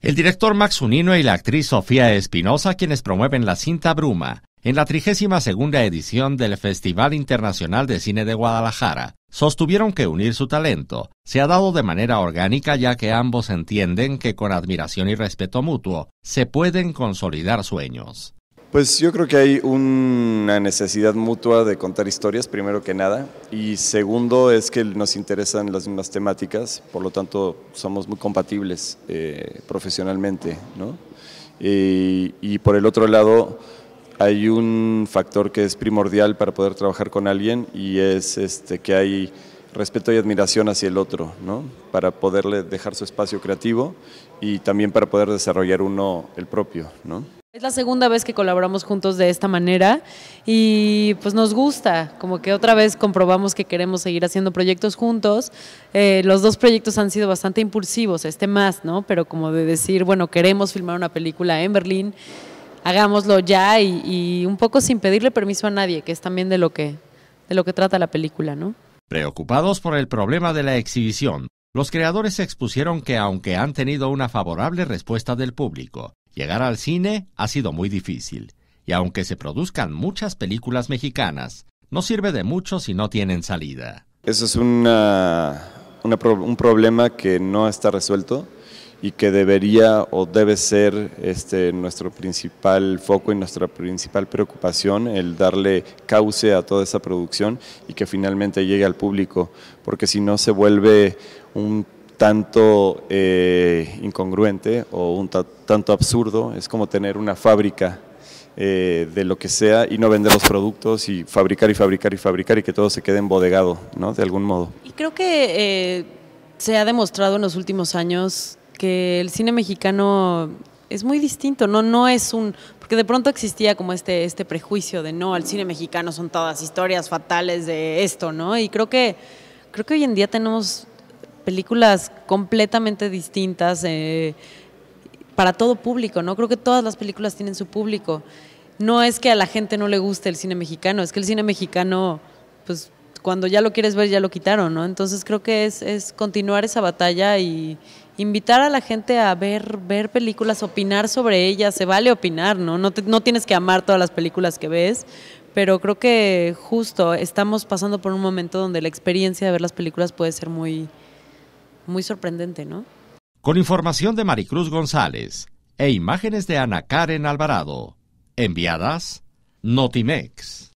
El director Max Unino y la actriz Sofía Espinosa quienes promueven la cinta Bruma en la 32 edición del Festival Internacional de Cine de Guadalajara. Sostuvieron que unir su talento se ha dado de manera orgánica ya que ambos entienden que con admiración y respeto mutuo se pueden consolidar sueños. Pues yo creo que hay una necesidad mutua de contar historias, primero que nada, y segundo es que nos interesan las mismas temáticas, por lo tanto somos muy compatibles eh, profesionalmente, ¿no? Y, y por el otro lado hay un factor que es primordial para poder trabajar con alguien y es este, que hay respeto y admiración hacia el otro, ¿no? Para poderle dejar su espacio creativo y también para poder desarrollar uno el propio, ¿no? Es la segunda vez que colaboramos juntos de esta manera y pues nos gusta, como que otra vez comprobamos que queremos seguir haciendo proyectos juntos. Eh, los dos proyectos han sido bastante impulsivos, este más, ¿no? Pero como de decir, bueno, queremos filmar una película en Berlín, hagámoslo ya y, un poco sin pedirle permiso a nadie, que es también de lo que, de lo que trata la película, ¿no? Preocupados por el problema de la exhibición, los creadores expusieron que aunque han tenido una favorable respuesta del público, Llegar al cine ha sido muy difícil, y aunque se produzcan muchas películas mexicanas, no sirve de mucho si no tienen salida. Eso es una, un problema que no está resuelto y que debería o debe ser este, nuestro principal foco y nuestra principal preocupación, el darle cauce a toda esa producción y que finalmente llegue al público, porque si no se vuelve un tanto eh, incongruente o un tanto absurdo, es como tener una fábrica eh, de lo que sea y no vender los productos y fabricar y fabricar y fabricar y que todo se quede embodegado, ¿no? De algún modo. Y creo que eh, se ha demostrado en los últimos años que el cine mexicano es muy distinto, no, no es un, porque de pronto existía como este, este prejuicio de no, al cine mexicano son todas historias fatales de esto, ¿no? Y creo que, creo que hoy en día tenemos películas completamente distintas eh, para todo público, ¿no? Creo que todas las películas tienen su público. No es que a la gente no le guste el cine mexicano, es que el cine mexicano, pues cuando ya lo quieres ver ya lo quitaron, ¿no? Entonces creo que es, continuar esa batalla y invitar a la gente a ver, ver películas, opinar sobre ellas, se vale opinar, ¿no? no tienes que amar todas las películas que ves, pero creo que justo estamos pasando por un momento donde la experiencia de ver las películas puede ser muy, muy sorprendente, ¿no? Con información de Maricruz González e imágenes de Ana Karen Alvarado, enviadas Notimex.